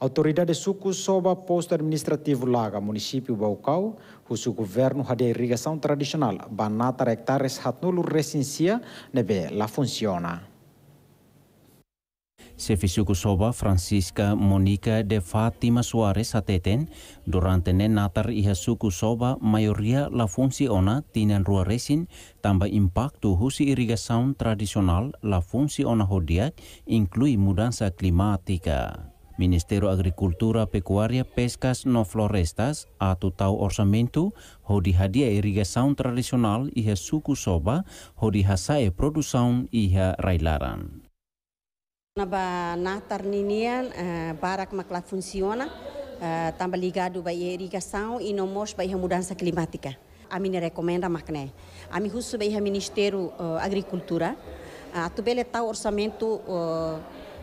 Autoridade suku soba posto administrativo Laga, município Baucau, o governo hade irrigação tradicional, banata hectares hatnulu resincia, nebe la funciona. suku Soba Francisca Monica de Fatima Suarez Ateten, durante ne natar iha suku Soba mayoría la funciona tienen rua resin, tamba impacto husi irrigación tradicional la funciona hodiak, inklui mudansa klimatika. Ministério Agricultura, Pecuária, Pescas no Florestas, a total orçamento, hodi hadia irrigação tradicional e suku soba, hodi hasae produção e railaran. ba natar ninian, uh, eh, barak makla funciona, uh, tamba ligado ba irrigação e no mos ba mudança climática. A minha recomenda macne. A minha russo ba Ministério eh, Agricultura, a tubele tal orçamento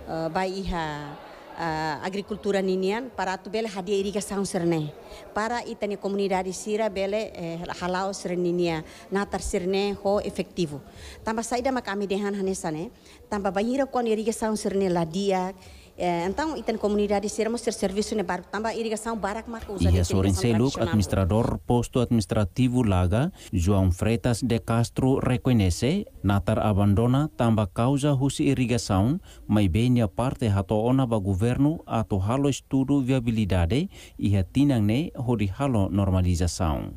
ba uh, uh, agricultura ninian para tu bele hadia irrigação serne para itani comunidade sira bele eh, halau serninia natar serne ho efektivo tamba saida makami dehan hanesane tamba bahira kon irrigação serne ladia É, eh, então, e tem comunidade sermos ser serviço ne barco tamba irrigação barak marco usa e Ia Sorenseluk, administrador posto administrativo Laga, João Freitas de Castro reconhece natar abandona tambah causa husi irrigação, mai benia parte hato ona ba governo ato halo estudo viabilidade ia tinang ne hori halo normalização.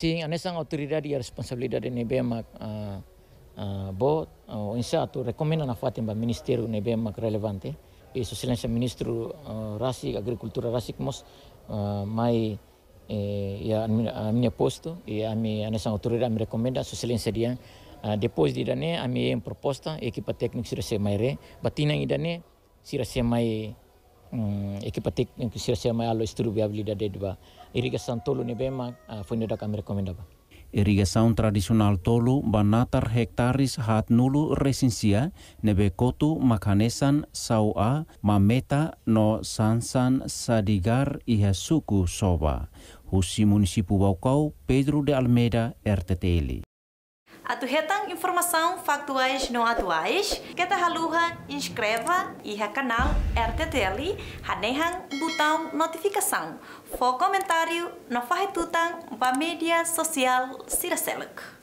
Sim, anessa autoridade e a responsabilidade ne bemak uh, ah, pensato, tu a fare ba ministero ne ben rilevante, e eh, su silenzio ministro uh, eh, Rassi, Rasi, Rassi, uh, eh, mai eh, ya, a mio posto e a a nessa autorità mi raccomanda su silenzio dia, uh, depois di dane a mia proposta equipa tecnica si rese mai re, batina di dane si rese mai um, mm, equipa tecnica si rese mai allo studio viabilità di dua, irrigazione tolo ne ben mak, uh, fonda da kami ba. Irigasi tradisional tolu banatar hektaris hat nulu nebekoto nebe kotu makanesan saua mameta no sansan sadigar iha suku soba. Husi Munisipu Baukau, Pedro de Almeida, RTTL. Atuhetang informação factuais não atuais. Kata haluha, inscreva e ha canal RTTL. Hanehang botão notificação. For comentário no farretutang ba mídia social Siraseluk.